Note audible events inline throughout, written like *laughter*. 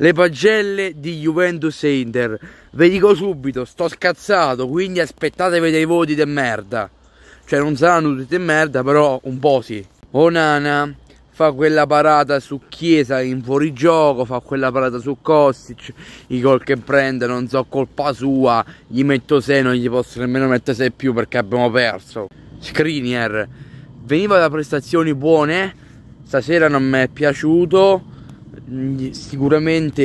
le pagelle di Juventus e Inter. Ve dico subito, sto scazzato, quindi aspettatevi dei voti di merda. Cioè non saranno tutti di merda, però un po' sì. Onana fa quella parata su Chiesa in fuorigioco, fa quella parata su Kostic, i gol che prende, non so, colpa sua, gli metto 6, non gli posso nemmeno mettere 6 più perché abbiamo perso. Screener, veniva da prestazioni buone, stasera non mi è piaciuto, sicuramente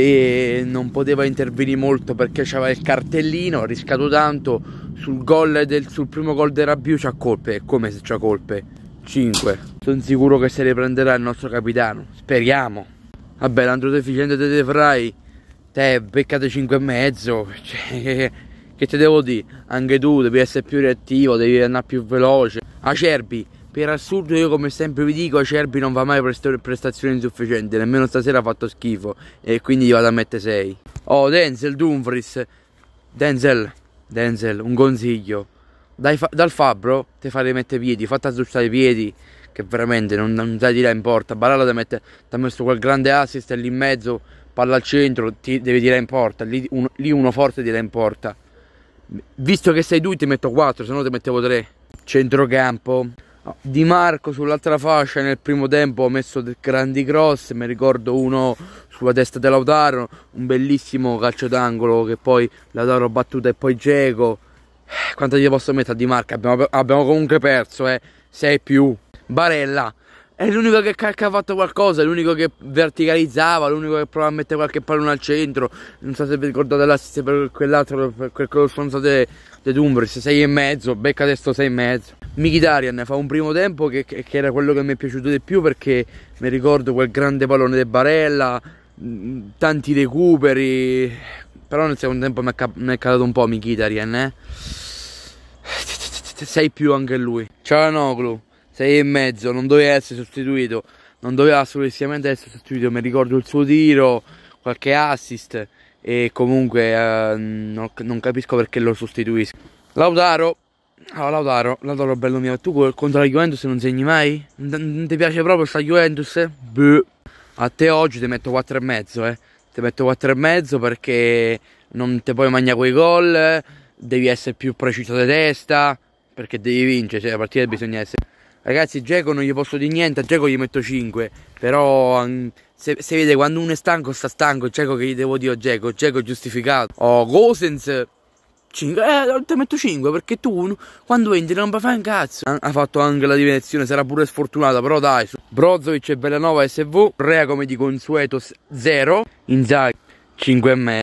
eh, non poteva intervenire molto perché c'aveva il cartellino, riscato tanto sul, del, sul primo gol del Rabiu c'ha colpe, come se c'ha colpe 5 sono sicuro che se le prenderà il nostro capitano, speriamo vabbè l'altro deficiente di De Frey te beccate 5 e mezzo *laughs* cioè, che, che te devo dire anche tu devi essere più reattivo, devi andare più veloce Acerbi per assurdo io come sempre vi dico Acerbi non fa mai prestazioni insufficienti Nemmeno stasera ha fatto schifo E quindi gli vado a mettere 6 Oh Denzel Dumfries Denzel Denzel un consiglio Dai, fa Dal fabbro te farei mettere piedi Fatta azzucciare i piedi Che veramente non, non sai di là in porta Baralla ti ha messo quel grande assist lì in mezzo Palla al centro ti devi tirare in porta Lì, un, lì uno forte tira in porta Visto che sei tu ti metto 4 Se no ti mettevo 3 Centrocampo di Marco sull'altra fascia nel primo tempo ha messo grandi cross, mi ricordo uno sulla testa dell'Autaro, un bellissimo calcio d'angolo che poi Lautaro battuta e poi Geco. Eh, quanto gli posso mettere a Di Marco? Abbiamo, abbiamo comunque perso, eh. 6 più. Barella, è l'unico che ha fatto qualcosa, è l'unico che verticalizzava, l'unico che prova a mettere qualche pallone al centro. Non so se vi ricordate l'assist per quell'altro, per quel sponso de, de Dumbriz, 6 e mezzo, becca testo 6 e mezzo. Michidarian fa un primo tempo che, che, era quello che mi è piaciuto di più perché mi ricordo quel grande pallone di Barella, mm, tanti recuperi, però nel secondo tempo mi è calato un po' Michidarian, eh. Sei più anche lui. Ciao Noglu. 6 e mezzo, non doveva essere sostituito, non doveva assolutamente essere sostituito, mi ricordo il suo tiro, qualche assist e comunque eh, non, non, capisco perché lo sostituisco. Lautaro, allora oh, Lautaro, Lautaro bello mio, tu contro la Juventus non segni mai? Non ti piace proprio sta Juventus? Beh, a te oggi ti metto 4 e mezzo, eh. Ti metto 4 e mezzo perché non ti puoi mangiare quei gol, eh. devi essere più preciso di testa, perché devi vincere, cioè la partita bisogna essere Ragazzi, Geco non gli posso dire niente, a Geco gli metto 5. Però mm, se, se vede quando uno è stanco sta stanco, Geco che gli devo dire a Geco, Geco è giustificato. Oh, Gosens 5. Eh, te metto 5 perché tu quando entri non fai un cazzo. Ha fatto anche la dimensione, sarà pure sfortunata, però dai. Brozovic e Bellanova SV, Rea come di consueto 0, Inzaghi 5 e mezzo.